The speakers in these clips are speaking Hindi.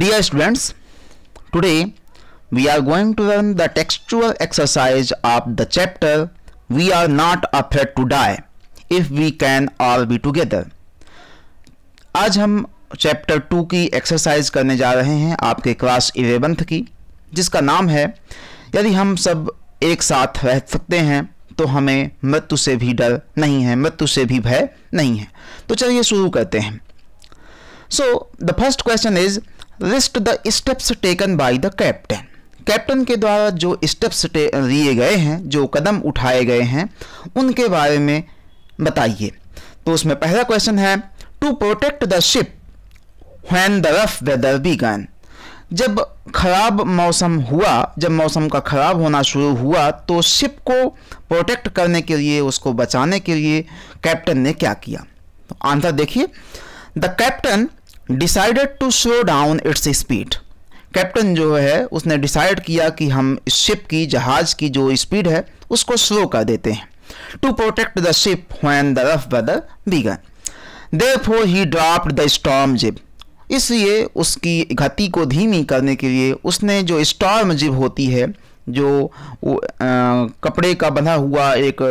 Dear students, today we are going to learn the textual exercise of the chapter We Are Not Afraid to Die If We Can All Be Together. आज हम चैप्टर टू की एक्सरसाइज करने जा रहे हैं आपके क्लास इलेवेंथ की जिसका नाम है यदि हम सब एक साथ रह सकते हैं तो हमें मृत्यु से भी डर नहीं है मृत्यु से भी भय नहीं है तो चलिए शुरू करते हैं so the first question is list the steps taken by the captain captain के द्वारा जो स्टेप्स लिए गए हैं जो कदम उठाए गए हैं उनके बारे में बताइए तो उसमें पहला क्वेश्चन है to protect the ship when the rough weather began जब खराब मौसम हुआ जब मौसम का खराब होना शुरू हुआ तो शिप को प्रोटेक्ट करने के लिए उसको बचाने के लिए कैप्टन ने क्या किया तो आंसर देखिए the captain decided to slow down its speed captain जो है उसने डिसाइड किया कि हम इस शिप की जहाज की जो स्पीड है उसको स्लो कर देते हैं to protect the ship when the rough weather began they फो he dropped the storm jib इसलिए उसकी गति को धीमी करने के लिए उसने जो स्टॉर्म जिप होती है जो आ, कपड़े का बंधा हुआ एक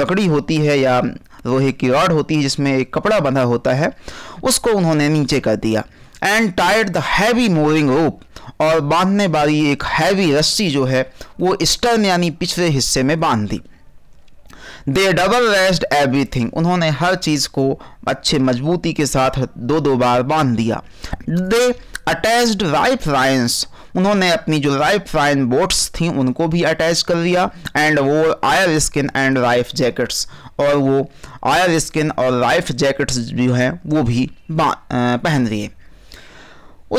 लकड़ी होती है या लोहे की रॉड होती है जिसमें एक कपड़ा बंधा होता है उसको उन्होंने नीचे कर दिया एंड टायर्ड द हैवी मूविंग रोप और बांधने वाली एक हैवी रस्सी जो है वो स्टर्न यानी पिछले हिस्से में बांध दी दे डबल रेस्ट एवरीथिंग उन्होंने हर चीज़ को अच्छे मजबूती के साथ दो दो बार बांध दिया दे अटैच्ड राइफ लाइन्स उन्होंने अपनी जो राइफ फ्राइन बोट्स थी उनको भी अटैच कर लिया एंड वो oilskins and life jackets और वो आयर स्किन और राइफ जैकेट्स जो हैं वो भी पहन लिए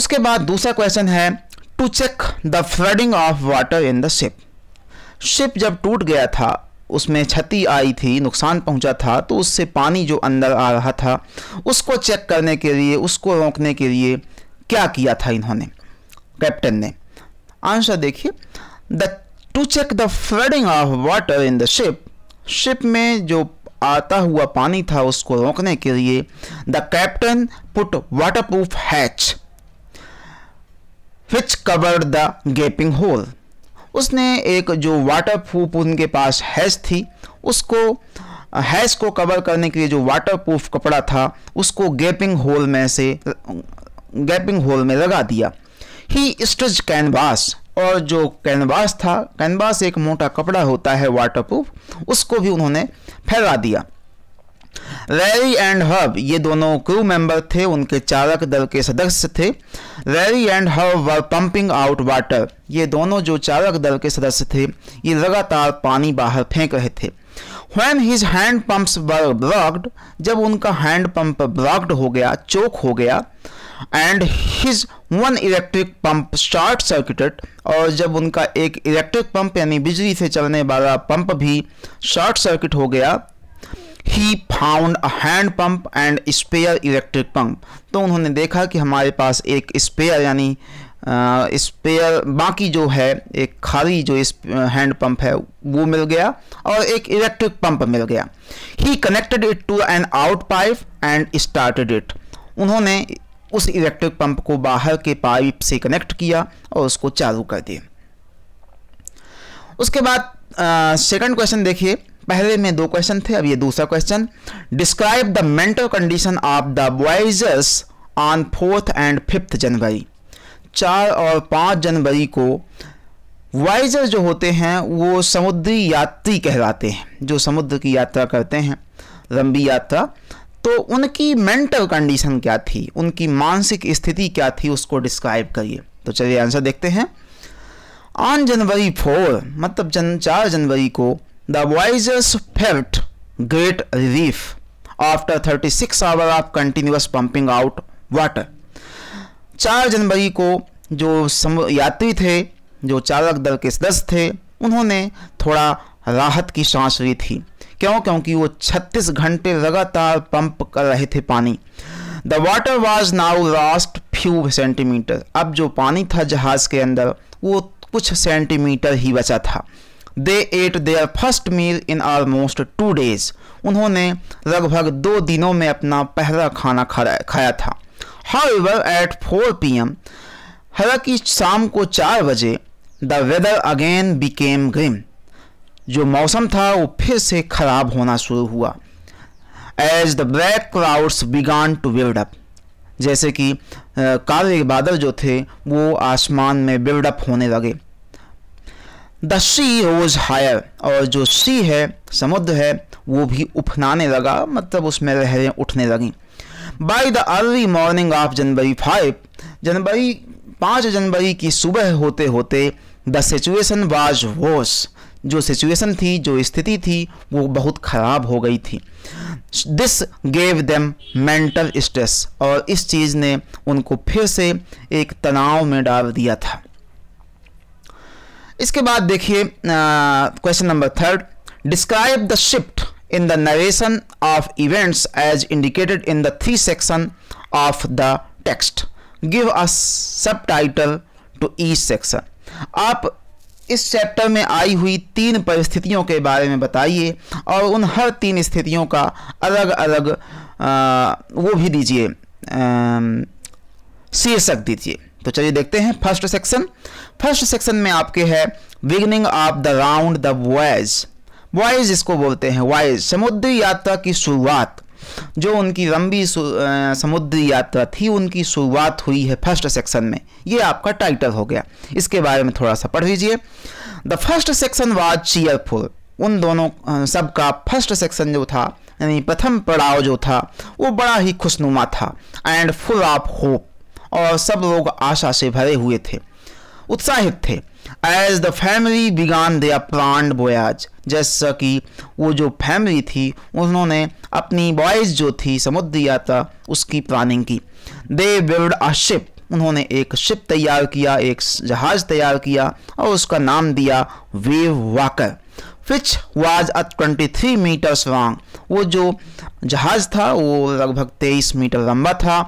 उसके बाद दूसरा क्वेश्चन है to check the flooding of water in the ship ship जब टूट गया था उसमें क्षति आई थी नुकसान पहुंचा था तो उससे पानी जो अंदर आ रहा था उसको चेक करने के लिए उसको रोकने के लिए क्या किया था इन्होंने कैप्टन ने आंसर देखिए the to check the flooding of water in the ship ship में जो आता हुआ पानी था उसको रोकने के लिए the captain put waterproof hatch which cover the gaping hole उसने एक जो वाटर प्रूफ उनके पास हैच थी उसको हैच को कवर करने के लिए जो वाटर प्रूफ कपड़ा था उसको गैपिंग होल में से गैपिंग होल में लगा दिया ही स्ट्रिच कैनवास और जो कैनवास था कैनवास एक मोटा कपड़ा होता है वाटर प्रूफ उसको भी उन्होंने फैला दिया रैरी एंड हब ये दोनों क्रू मेंबर थे उनके चालक दल के सदस्य थे Larry and Herb were pumping out water ये दोनों जो चालक दल के सदस्य थे ये लगातार पानी बाहर फेंक रहे थे when his hand pumps were blocked, जब उनका हैंड पंप ब्लॉक्ड हो गया चोक हो गया and his one electric pump short circuited और जब उनका एक इलेक्ट्रिक पंप यानी बिजली से चलने वाला पंप भी शॉर्ट सर्किट हो गया he found a hand pump and spare electric pump तो उन्होंने देखा कि हमारे पास एक स्पेयर यानी स्पेयर बाकी जो है एक खाली जो हैंड पंप है वो मिल गया और एक इलेक्ट्रिक पंप मिल गया he connected it to an out pipe and started it उन्होंने उस इलेक्ट्रिक पंप को बाहर के पाइप से कनेक्ट किया और उसको चालू कर दिए उसके बाद सेकंड क्वेश्चन देखिए पहले में दो क्वेश्चन थे अब ये दूसरा question describe the mental condition of the voyagers on fourth and fifth January चार और पाँच जनवरी को वाइजर जो होते हैं वो समुद्री यात्री कहलाते हैं जो समुद्र की यात्रा करते हैं लंबी यात्रा तो उनकी मेंटल कंडीशन क्या थी उनकी मानसिक स्थिति क्या थी उसको डिस्क्राइब करिए तो चलिए आंसर देखते हैं ऑन जनवरी फोर मतलब जन चार जनवरी को the voyagers felt great relief after 36 six hour of continuous pumping out water चार जनवरी को जो यात्री थे जो चालक दल के सदस्य थे उन्होंने थोड़ा राहत की सांस ली थी क्यों क्योंकि वो 36 घंटे लगातार पंप कर रहे थे पानी the water was now last few centimetre अब जो पानी था जहाज के अंदर वो कुछ सेंटीमीटर ही बचा था they ate their first meal in almost two days उन्होंने लगभग दो दिनों में अपना पहला खाना खाया था ever at four P M हालांकि शाम को चार बजे the weather again became grim जो मौसम था वो फिर से ख़राब होना शुरू हुआ as the black clouds began to build up जैसे कि काले बादल जो थे वो आसमान में बिल्डअप होने लगे द सी रोज हायर और जो सी है समुद्र है वो भी उफनाने लगा मतलब उसमें लहरें उठने लगीं by the early morning of January five January पाँच जनवरी की सुबह होते होते द सिचुएसन वाज वोस जो सिचुएशन थी जो स्थिति थी वो बहुत ख़राब हो गई थी this gave them mental stress और इस चीज़ ने उनको फिर से एक तनाव में डाल दिया था इसके बाद देखिए question number third describe the shift the narration of events as indicated in the three section of the text give a subtitle to E section आप इस चैप्टर में आई हुई तीन परिस्थितियों के बारे में बताइए और उन हर तीन स्थितियों का अलग अलग आ, वो भी दीजिए शीर्षक दीजिए तो चलिए देखते हैं फर्स्ट सेक्शन फर्स्ट सेक्शन में आपके है beginning of the round the voyage voyage इसको बोलते हैं वॉयज समुद्री यात्रा की शुरुआत जो उनकी लंबी समुद्री यात्रा थी उनकी शुरुआत हुई है फर्स्ट सेक्शन में ये आपका टाइटल हो गया इसके बारे में थोड़ा सा पढ़ लीजिए the first section was cheerful उन दोनों सब का फर्स्ट सेक्शन जो था यानी प्रथम पड़ाव जो था वो बड़ा ही खुशनुमा था एंड फुल ऑफ होप और सब लोग आशा से भरे हुए थे उत्साहित थे as the family began a plan voyage जैसा कि वो जो फैमिली थी उन्होंने अपनी बॉयज जो थी समुद्र यात्रा उसकी प्लानिंग की दे बिल्ड अ शिप उन्होंने एक शिप तैयार किया एक जहाज तैयार किया और उसका नाम दिया Wave Walker which was a three metres long वो जो जहाज था वो लगभग तेईस मीटर लंबा था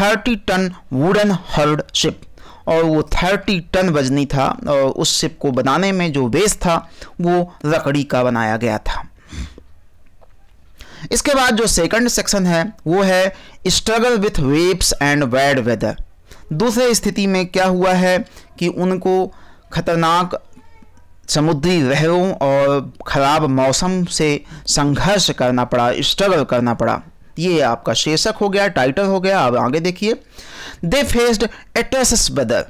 thirty ton wooden hulled ship और वो थर्टी टन वजनी था और उस शिप को बनाने में जो वेस्ट था वो लकड़ी का बनाया गया था इसके बाद जो सेकंड सेक्शन है वो है struggle with waves and bad weather दूसरे स्थिति में क्या हुआ है कि उनको खतरनाक समुद्री लहरों और ख़राब मौसम से संघर्ष करना पड़ा स्ट्रगल करना पड़ा ये आपका शीर्षक हो गया टाइटल हो गया अब आगे देखिए दे फेस्ड एट्रेसिस वेदर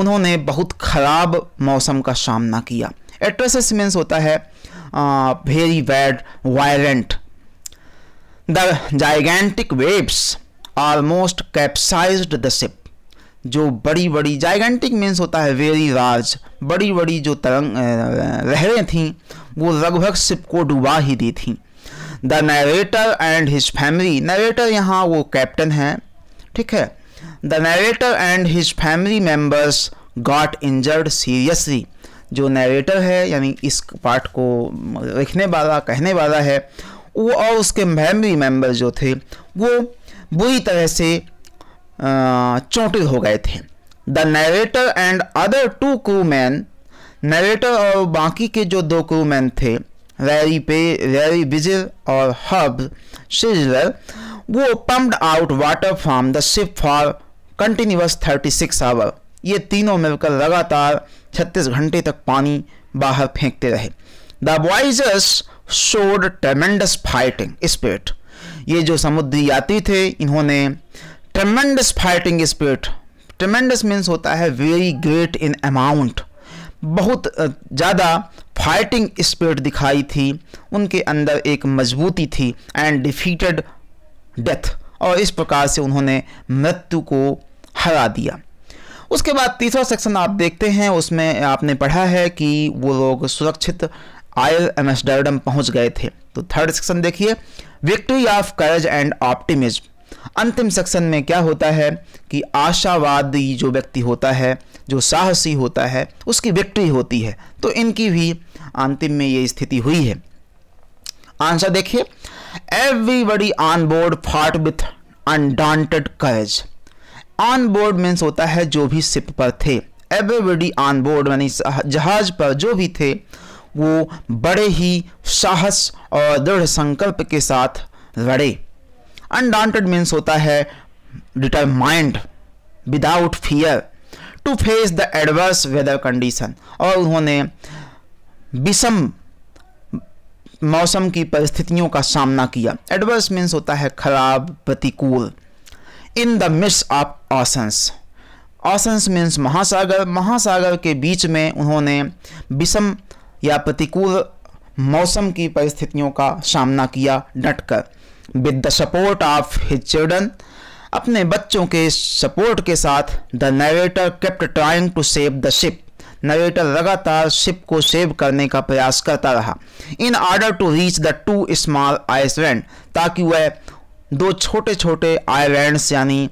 उन्होंने बहुत ख़राब मौसम का सामना किया एट्रेसिस मीन्स होता है very bad violent the gigantic waves almost capsize the ship जो बड़ी बड़ी जाइगेंटिक मीन्स होता है वेरी लार्ज बड़ी बड़ी जो तरंग लहरें थीं वो लगभग सिप को डुबा ही दी थीं the narrator and his family narrator यहाँ वो कैप्टन है ठीक है the narrator and his family members got injured seriously जो नरेटर है यानी इस पार्ट को लिखने वाला कहने वाला है वो और उसके फैमिली मेम्बर जो थे वो बुरी तरह से चोटिल हो गए थे the narrator and other two crew man narrator और बाकी के जो दो क्रू मैन थे Rarivizir or Hub Sizzler वो pumped out water from the ship for continuous 36 hour ये तीनों मिलकर लगातार 36 घंटे तक पानी बाहर फेंकते रहे the voyagers showed tremendous fighting spirit ये जो समुद्री यात्री थे इन्होंने tremendous fighting spirit tremendous means होता है वेरी ग्रेट इन अमाउंट बहुत ज़्यादा फाइटिंग स्पिरिट दिखाई थी उनके अंदर एक मजबूती थी एंड डिफीटेड डेथ और इस प्रकार से उन्होंने मृत्यु को हरा दिया उसके बाद तीसरा सेक्शन आप देखते हैं उसमें आपने पढ़ा है कि वो लोग सुरक्षित आयल एमस्टर्डम पहुंच गए थे तो थर्ड सेक्शन देखिए victory of courage and optimism अंतिम सेक्शन में क्या होता है कि आशावादी जो व्यक्ति होता है जो साहसी होता है उसकी विक्ट्री होती है तो इनकी भी अंतिम में ये स्थिति हुई है आंसर देखिए everybody on board fought with undaunted courage on board means होता है जो भी सिप पर थे एवरीबडी ऑन बोर्ड यानी जहाज पर जो भी थे वो बड़े ही साहस और दृढ़ संकल्प के साथ लड़े अनडॉन्टेड मीन्स होता है determined without fear to face the adverse weather condition और उन्होंने विषम मौसम की परिस्थितियों का सामना किया एडवर्स मीन्स होता है खराब प्रतिकूल in the midst of oceans oceans means महासागर महासागर के बीच में उन्होंने विषम या प्रतिकूल मौसम की परिस्थितियों का सामना किया डटकर with the support of his children अपने बच्चों के सपोर्ट के साथ the narrator kept trying to save the ship narrator लगातार शिप को सेव करने का प्रयास करता रहा in order to reach the two small island ताकि वह दो छोटे छोटे आइलैंड्स यानी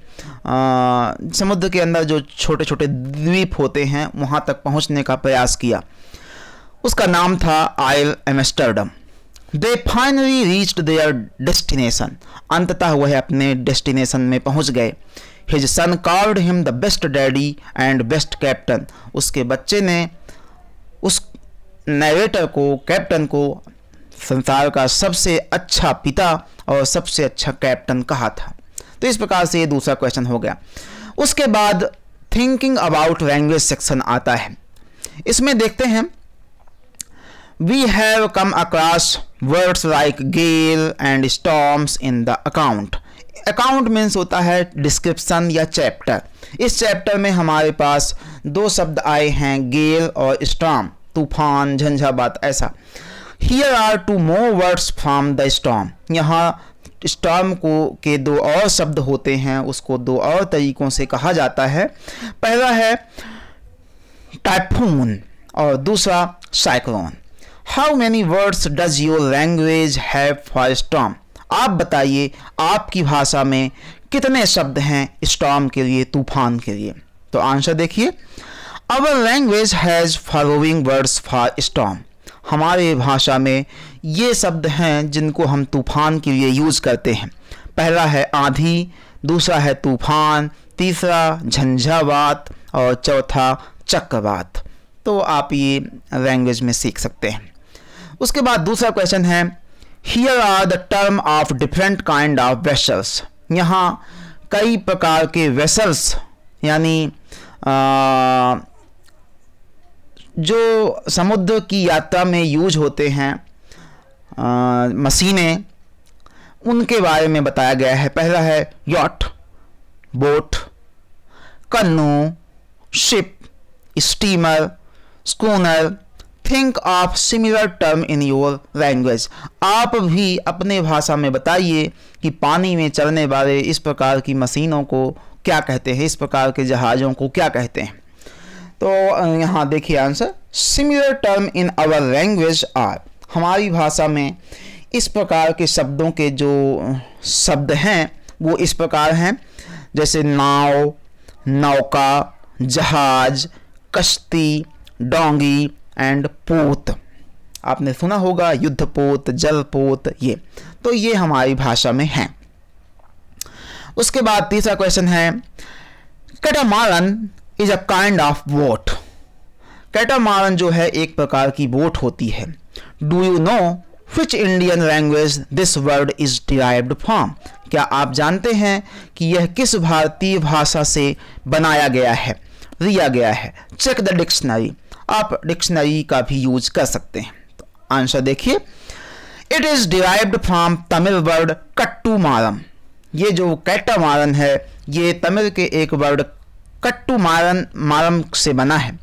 समुद्र के अंदर जो छोटे छोटे द्वीप होते हैं वहाँ तक पहुँचने का प्रयास किया उसका नाम था isle Amsterdam they finally reached their destination अंततः वह अपने डेस्टिनेशन में पहुंच गए his son called him the best daddy and best captain उसके बच्चे ने उस नरेटर को कैप्टन को संसार का सबसे अच्छा पिता और सबसे अच्छा कैप्टन कहा था तो इस प्रकार से ये दूसरा क्वेश्चन हो गया उसके बाद थिंकिंग अबाउट लैंग्वेज सेक्शन आता है इसमें देखते हैं we have come across words like gale and storms in the account account means होता है डिस्क्रिप्सन या चैप्टर इस चैप्टर में हमारे पास दो शब्द आए हैं गेल और स्टॉम तूफान झंझाबात ऐसा here are two more words from the storm यहाँ स्टॉम को के दो और शब्द होते हैं उसको दो और तरीक़ों से कहा जाता है पहला है टाइफून और दूसरा cyclone how many words does your language have for storm आप बताइए आपकी भाषा में कितने शब्द हैं स्टॉम के लिए तूफान के लिए तो आंसर देखिए our language has following words for storm हमारे भाषा में ये शब्द हैं जिनको हम तूफान के लिए यूज़ करते हैं पहला है आधी दूसरा है तूफान तीसरा झंझावात और चौथा चक्रवात तो आप ये लैंग्वेज में सीख सकते हैं उसके बाद दूसरा क्वेश्चन है here are the term of different kind of vessels यहाँ कई प्रकार के वेसल्स यानी जो समुद्र की यात्रा में यूज होते हैं मशीनें उनके बारे में बताया गया है पहला है yacht boat canoe ship steamer schooner think of similar term in your language आप भी अपने भाषा में बताइए कि पानी में चलने वाले इस प्रकार की मशीनों को क्या कहते हैं इस प्रकार के जहाज़ों को क्या कहते हैं तो यहाँ देखिए answer similar term in our language are हमारी भाषा में इस प्रकार के शब्दों के जो शब्द हैं वो इस प्रकार हैं जैसे नाव नौका जहाज कश्ती डोंगी एंड पोत आपने सुना होगा युद्धपोत जलपोत ये तो ये हमारी भाषा में है उसके बाद तीसरा क्वेश्चन है catamaran is a kind of boat catamaran जो है एक प्रकार की बोट होती है do you know which Indian language this word is derived from क्या आप जानते हैं कि यह किस भारतीय भाषा से बनाया गया है लिया गया है चेक द डिक्शनरी आप डिक्शनरी का भी यूज कर सकते हैं तो आंसर देखिए it is derived from Tamil word कट्टू मारम ये जो मारन है ये तमिल के एक वर्ड कट्टू मारन मारम से बना है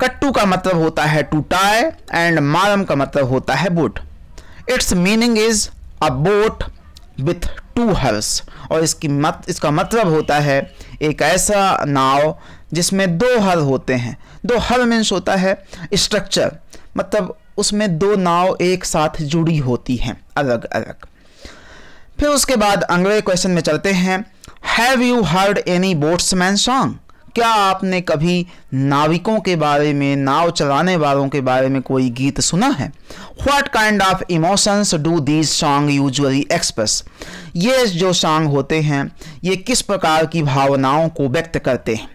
कट्टू का मतलब होता है टू टाई एंड मारम का मतलब होता है boat it's meaning is a boat with two hulls और इसकी मत इसका मतलब होता है एक ऐसा नाव जिसमें दो हल होते हैं दो हल मीन्स होता है स्ट्रक्चर मतलब उसमें दो नाव एक साथ जुड़ी होती हैं अलग अलग फिर उसके बाद अगले क्वेश्चन में चलते हैं have you heard any boatsman song क्या आपने कभी नाविकों के बारे में नाव चलाने वालों के बारे में कोई गीत सुना है what kind of emotions do these song usually express ये जो सॉन्ग होते हैं ये किस प्रकार की भावनाओं को व्यक्त करते हैं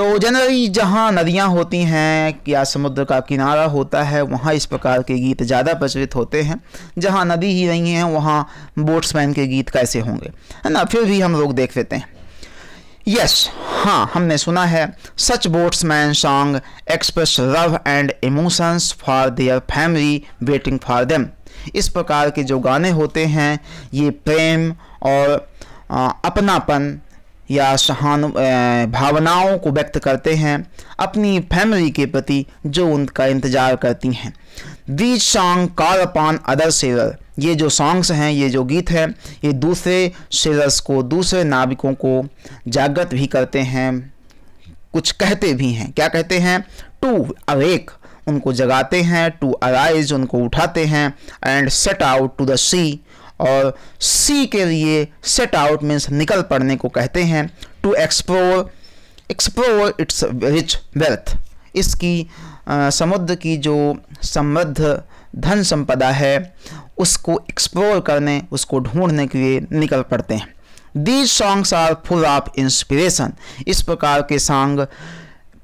तो जनरली जहाँ नदियाँ होती हैं या समुद्र का किनारा होता है वहाँ इस प्रकार के गीत ज़्यादा प्रचलित होते हैं जहाँ नदी ही नहीं है वहाँ बोट्समैन के गीत कैसे होंगे है ना फिर भी हम लोग देख लेते हैं यस yes, हाँ हमने सुना है such boatsman song express love and emotions for their family waiting for them इस प्रकार के जो गाने होते हैं ये प्रेम और अपनापन या सहानु भावनाओं को व्यक्त करते हैं अपनी फैमिली के प्रति जो उनका इंतज़ार करती हैं the song call upon other sailor ये जो सॉन्ग्स हैं ये जो गीत हैं ये दूसरे सेलर्स को दूसरे नाविकों को जागृत भी करते हैं कुछ कहते भी हैं क्या कहते हैं टू अवेक उनको जगाते हैं टू अराइज उनको उठाते हैं and set out to the sea और सी के लिए सेट आउट मीन्स निकल पड़ने को कहते हैं to explore explore its rich wealth इसकी आ, समुद्र की जो समृद्ध धन संपदा है उसको एक्सप्लोर करने उसको ढूंढने के लिए निकल पड़ते हैं these songs are full of inspiration इस प्रकार के सॉन्ग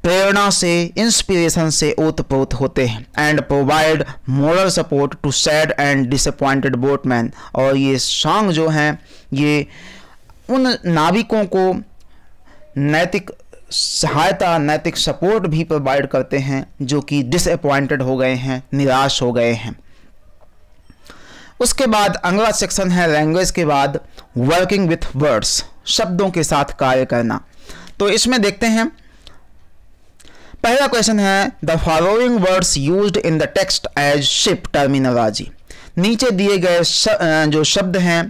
प्रेरणा से इंस्पिरेशन से ओतप्रोत होते हैं and provide moral support to sad and disappointed boatman और ये सॉन्ग जो हैं ये उन नाविकों को नैतिक सहायता नैतिक सपोर्ट भी प्रोवाइड करते हैं जो कि डिसअपॉइंटेड हो गए हैं निराश हो गए हैं उसके बाद अगला सेक्शन है लैंग्वेज के बाद वर्किंग विथ वर्ड्स शब्दों के साथ कार्य करना तो इसमें देखते हैं पहला क्वेश्चन है the following words use in the text as ship terminology नीचे दिए गए जो शब्द हैं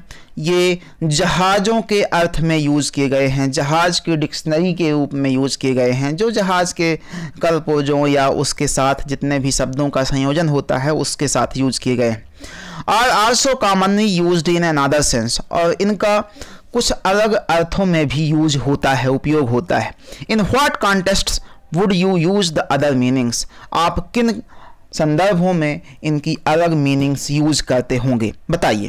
ये जहाज़ों के अर्थ में यूज़ किए गए हैं जहाज़ की डिक्शनरी के रूप में यूज़ किए गए हैं जो जहाज़ के कल्पोजों या उसके साथ जितने भी शब्दों का संयोजन होता है उसके साथ यूज़ किए गए are also commonly use in an other sense और इनका कुछ अलग अर्थों में भी यूज होता है उपयोग होता है in what context would you use the other meanings आप किन संदर्भों में इनकी अलग मीनिंग्स यूज करते होंगे बताइए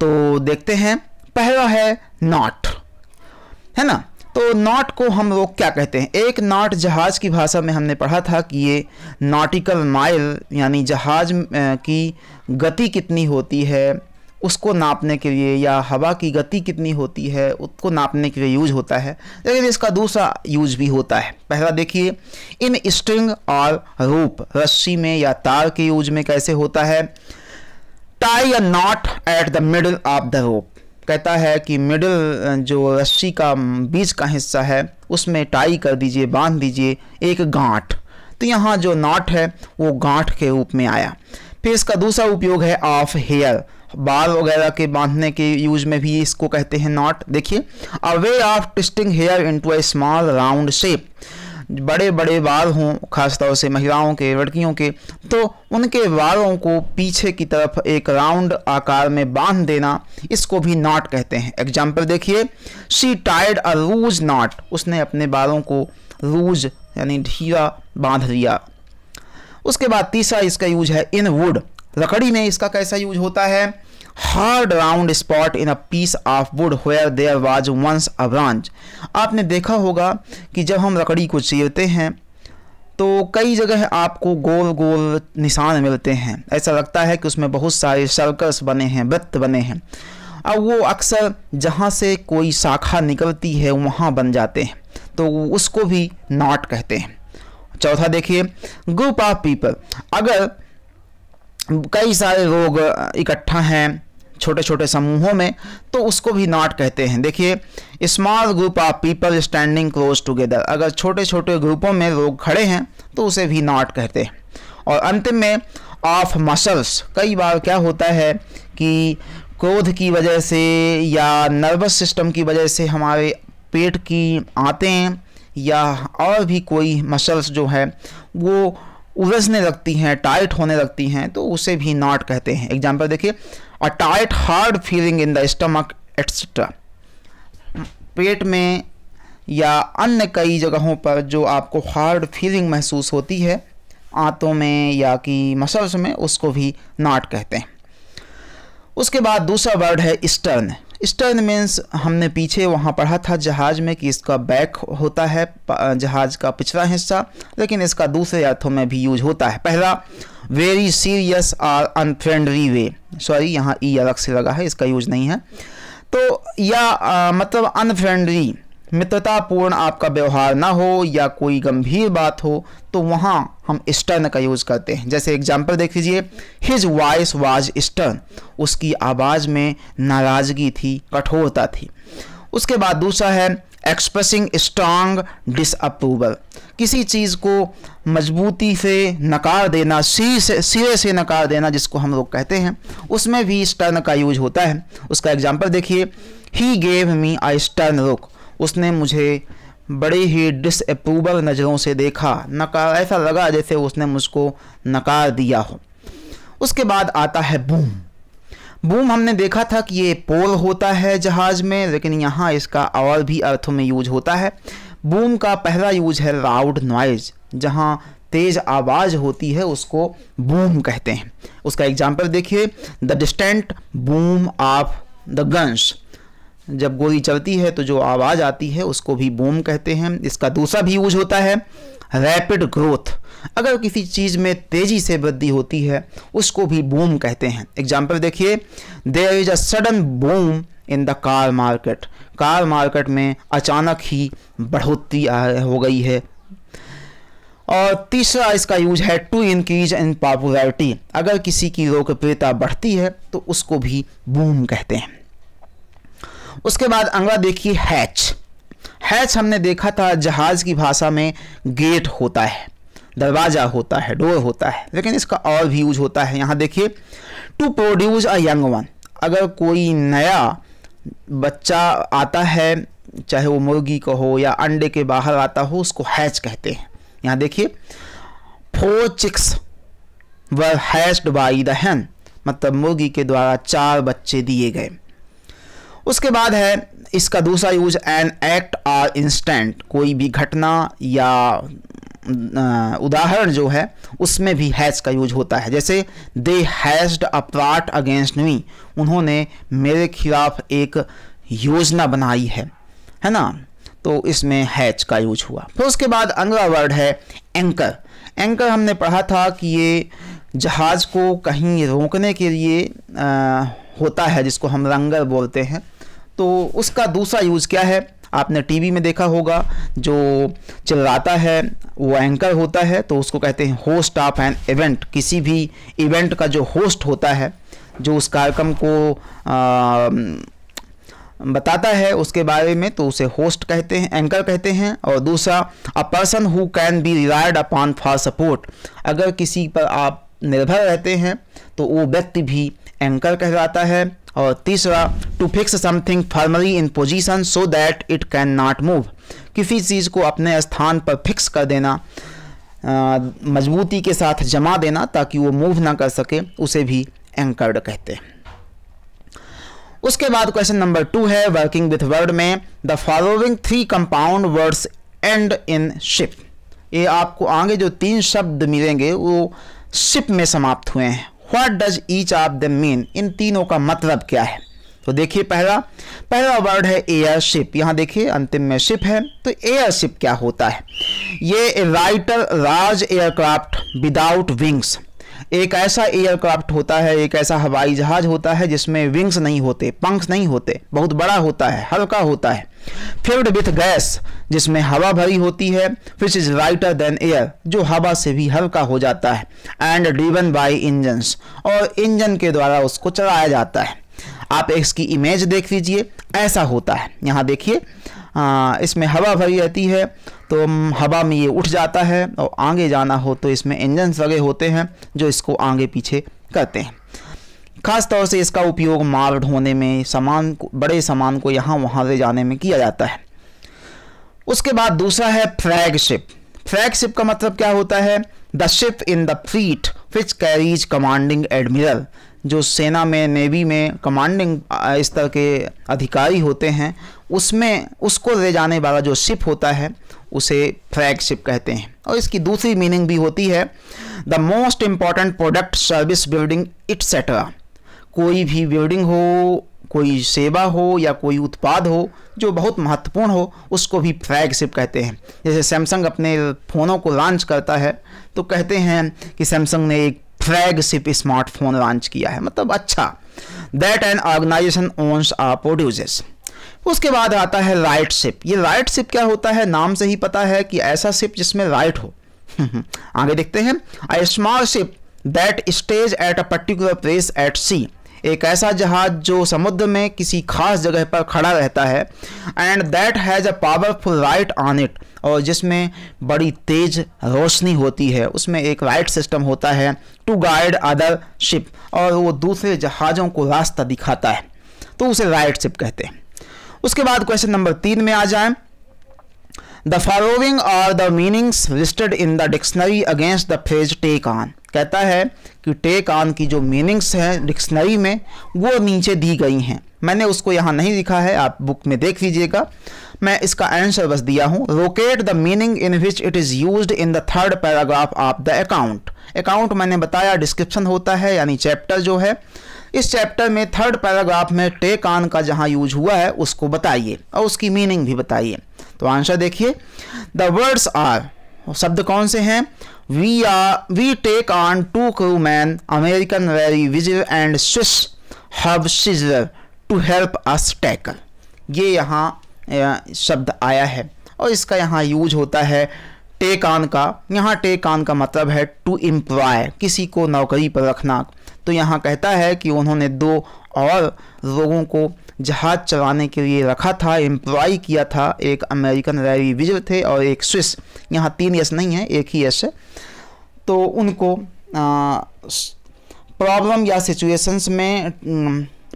तो देखते हैं पहला है नॉट है ना तो नॉट को हम लोग क्या कहते हैं एक नॉट जहाज़ की भाषा में हमने पढ़ा था कि ये नॉटिकल माइल यानी जहाज की गति कितनी होती है उसको नापने के लिए या हवा की गति कितनी होती है उसको नापने के लिए यूज होता है लेकिन इसका दूसरा यूज भी होता है पहला देखिए इन स्ट्रिंग और रूप रस्सी में या तार के यूज में कैसे होता है tie a knot at the middle of the rope कहता है कि मिडल जो रस्सी का बीच का हिस्सा है उसमें टाई कर दीजिए बांध दीजिए एक गांठ तो यहाँ जो नॉट है वो गांठ के रूप में आया फिर इसका दूसरा उपयोग है ऑफ हेयर बाल वगैरह के बांधने के यूज में भी इसको कहते हैं नॉट देखिए a way of twisting hair into a small round shape बड़े बड़े बाल हों खासतौर से महिलाओं के लड़कियों के तो उनके बालों को पीछे की तरफ एक राउंड आकार में बांध देना इसको भी नॉट कहते हैं एग्जाम्पल देखिए she tied a loose knot उसने अपने बालों को लूज यानी ढीला बांध लिया उसके बाद तीसरा इसका यूज है इन वुड लकड़ी में इसका कैसा यूज होता है hard round spot in a piece of wood where there was once a branch आपने देखा होगा कि जब हम लकड़ी को चीरते हैं तो कई जगह आपको गोल गोल निशान मिलते हैं ऐसा लगता है कि उसमें बहुत सारे सर्कस बने हैं वृत्त बने हैं अब वो अक्सर जहाँ से कोई शाखा निकलती है वहाँ बन जाते हैं तो उसको भी नॉट कहते हैं चौथा देखिए ग्रुप ऑफ पीपल अगर कई सारे रोग इकट्ठा हैं छोटे छोटे समूहों में तो उसको भी नॉट कहते हैं देखिए small group of people standing close together अगर छोटे छोटे ग्रुपों में रोग खड़े हैं तो उसे भी नॉट कहते हैं और अंतिम में ऑफ मसल्स कई बार क्या होता है कि क्रोध की वजह से या नर्वस सिस्टम की वजह से हमारे पेट की आते हैं या और भी कोई मसल्स जो है वो उलझने लगती हैं टाइट होने लगती हैं तो उसे भी नॉट कहते हैं एग्जाम्पल देखिए a tight hard feeling in the stomach etcetera पेट में या अन्य कई जगहों पर जो आपको हार्ड फीलिंग महसूस होती है आंतों में या कि मसल्स में उसको भी नाट कहते हैं उसके बाद दूसरा वर्ड है स्टर्न स्टर्न मीन्स हमने पीछे वहाँ पढ़ा था जहाज़ में कि इसका बैक होता है जहाज़ का पिछला हिस्सा लेकिन इसका दूसरे अर्थों में भी यूज होता है पहला very serious or unfriendly way sorry यहाँ ई e अलग से लगा है इसका यूज नहीं है तो या आ, मतलब अनफ्रेंडली मित्रतापूर्ण आपका व्यवहार ना हो या कोई गंभीर बात हो तो वहाँ हम स्टर्न का यूज़ करते हैं जैसे एग्जाम्पल देख लीजिए हिज वॉइस वाज स्टर्न उसकी आवाज़ में नाराज़गी थी कठोरता थी उसके बाद दूसरा है एक्सप्रेसिंग स्ट्रांग डिसअप्रूवल किसी चीज़ को मजबूती से नकार देना सी से सिरे से नकार देना जिसको हम लोग कहते हैं उसमें भी स्टर्न का यूज होता है उसका एग्जाम्पल देखिए he gave me I stern रुक उसने मुझे बड़ी ही डिसअप्रूवल नज़रों से देखा नकार ऐसा लगा जैसे उसने मुझको नकार दिया हो उसके बाद आता है बूम बूम हमने देखा था कि ये पोल होता है जहाज़ में लेकिन यहाँ इसका और भी अर्थों में यूज होता है बूम का पहला यूज है लाउड नॉइज़ जहाँ तेज़ आवाज़ होती है उसको बूम कहते हैं उसका एग्जाम्पल देखिए the distant boom of the guns जब गोली चलती है तो जो आवाज़ आती है उसको भी बूम कहते हैं इसका दूसरा भी यूज होता है रैपिड ग्रोथ अगर किसी चीज़ में तेज़ी से वृद्धि होती है उसको भी बूम कहते हैं एग्जाम्पल देखिए there is a sudden boom in the car market car market में अचानक ही बढ़ोतरी हो गई है और तीसरा इसका यूज है टू इंक्रीज इन पॉपुलैरिटी अगर किसी की लोकप्रियता बढ़ती है तो उसको भी बूम कहते हैं उसके बाद अगला देखिए हैच हैच हमने देखा था जहाज़ की भाषा में गेट होता है दरवाज़ा होता है डोर होता है लेकिन इसका और भी यूज होता है यहाँ देखिए to produce a young one अगर कोई नया बच्चा आता है चाहे वो मुर्गी का हो या अंडे के बाहर आता हो उसको हैच कहते हैं यहाँ देखिए four chicks were hatched by the hen मतलब मुर्गी के द्वारा चार बच्चे दिए गए उसके बाद है इसका दूसरा use an act or instant कोई भी घटना या उदाहरण जो है उसमें भी हैज का यूज होता है जैसे they hatched a plot against me उन्होंने मेरे खिलाफ एक योजना बनाई है है ना तो इसमें हैज का यूज हुआ फिर उसके बाद अगला वर्ड है एंकर एंकर हमने पढ़ा था कि ये जहाज़ को कहीं रोकने के लिए आ, होता है जिसको हम रंगर बोलते हैं तो उसका दूसरा यूज़ क्या है आपने टीवी में देखा होगा जो चिल्लाता है वो एंकर होता है तो उसको कहते हैं होस्ट ऑफ एन इवेंट किसी भी इवेंट का जो होस्ट होता है जो उस कार्यक्रम को आ, बताता है उसके बारे में तो उसे होस्ट कहते हैं एंकर कहते हैं और दूसरा a person who can be relied upon for support अगर किसी पर आप निर्भर रहते हैं तो वो व्यक्ति भी एंकर कहलाता है और तीसरा to fix something firmly in position so that it can not move किसी चीज़ को अपने स्थान पर फिक्स कर देना मजबूती के साथ जमा देना ताकि वो मूव ना कर सके उसे भी एंकर्ड कहते हैं उसके बाद क्वेश्चन नंबर टू है वर्किंग विथ वर्ड में the following three compound words end in ship ये आपको आगे जो तीन शब्द मिलेंगे वो शिप में समाप्त हुए हैं what does each of the mean इन तीनों का मतलब क्या है तो देखिए पहला पहला वर्ड है एयरशिप यहां देखिए अंतिम में शिप है तो एयरशिप क्या होता है ये राइटर राज एयरक्राफ्ट विदाउट विंग्स एक ऐसा एयरक्राफ्ट होता है एक ऐसा हवाई जहाज होता है जिसमें विंग्स नहीं होते पंख नहीं होते बहुत बड़ा होता है हल्का होता है फिल्ड विथ गैस जिसमें हवा भरी होती है which is lighter than air जो हवा से भी हल्का हो जाता है एंड ड्रीवन बाय इंजन्स और इंजन के द्वारा उसको चलाया जाता है आप इसकी इमेज देख लीजिए ऐसा होता है यहाँ देखिए इसमें हवा भरी रहती है तो हवा में ये उठ जाता है और आगे जाना हो तो इसमें इंजन्स लगे होते हैं जो इसको आगे पीछे करते हैं खास तौर से इसका उपयोग माल ढोने में सामान बड़े सामान को यहाँ वहाँ ले जाने में किया जाता है उसके बाद दूसरा है फ्रैगशिप फ्रैगशिप का मतलब क्या होता है the ship in the fleet which carries commanding admiral जो सेना में नेवी में कमांडिंग इस तरह के अधिकारी होते हैं उसमें उसको ले जाने वाला जो शिप होता है उसे फ्रैगशिप कहते हैं और इसकी दूसरी मीनिंग भी होती है the most important product service building etcetera कोई भी बिल्डिंग हो कोई सेवा हो या कोई उत्पाद हो जो बहुत महत्वपूर्ण हो उसको भी फ्लैगशिप कहते हैं जैसे सैमसंग अपने फ़ोनों को लॉन्च करता है तो कहते हैं कि सैमसंग ने एक फ्लैगशिप स्मार्टफोन लॉन्च किया है मतलब अच्छा that an organization owns or producers उसके बाद आता है राइट शिप ये राइट शिप क्या होता है नाम से ही पता है कि ऐसा शिप जिसमें राइट हो आगे देखते हैं a small ship that stays at a particular place at sea एक ऐसा जहाज जो समुद्र में किसी खास जगह पर खड़ा रहता है and that has a powerful light on it और जिसमें बड़ी तेज रोशनी होती है उसमें एक राइट सिस्टम होता है टू गाइड अदर शिप और वो दूसरे जहाज़ों को रास्ता दिखाता है तो उसे राइट शिप कहते हैं उसके बाद क्वेश्चन नंबर तीन में आ जाएं the following are the meanings listed in the dictionary against the phrase take on कहता है कि टेक ऑन की जो मीनिंग्स हैं डिक्शनरी में वो नीचे दी गई हैं मैंने उसको यहाँ नहीं लिखा है आप बुक में देख लीजिएगा मैं इसका आंसर बस दिया हूँ locate the meaning in which it is use in the third paragraph of the account account मैंने बताया डिस्क्रिप्शन होता है यानी चैप्टर जो है इस चैप्टर में थर्ड पैराग्राफ में टेक ऑन का जहाँ यूज हुआ है उसको बताइए और उसकी मीनिंग भी बताइए तो आंसर देखिए द वर्ड्स आर शब्द कौन से हैं we are we take on to crew man American very wiser and Swiss hub Caesar to help us tackle ये यहाँ शब्द आया है और इसका यहाँ यूज होता है टेक ऑन का यहाँ टेक ऑन का मतलब है टू एम्प्लॉय किसी को नौकरी पर रखना तो यहाँ कहता है कि उन्होंने दो और लोगों को जहाज़ चलाने के लिए रखा था एम्प्लॉय किया था एक अमेरिकन रैवी विजर थे और एक स्विस यहाँ तीन यस नहीं है एक ही यस है तो उनको प्रॉब्लम या सिचुएशंस में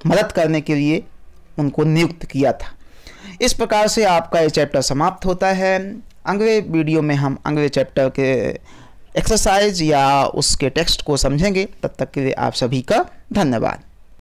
मदद करने के लिए उनको नियुक्त किया था इस प्रकार से आपका ये चैप्टर समाप्त होता है अगले वीडियो में हम अगले चैप्टर के एक्सरसाइज या उसके टेक्स्ट को समझेंगे तब तक के लिए आप सभी का धन्यवाद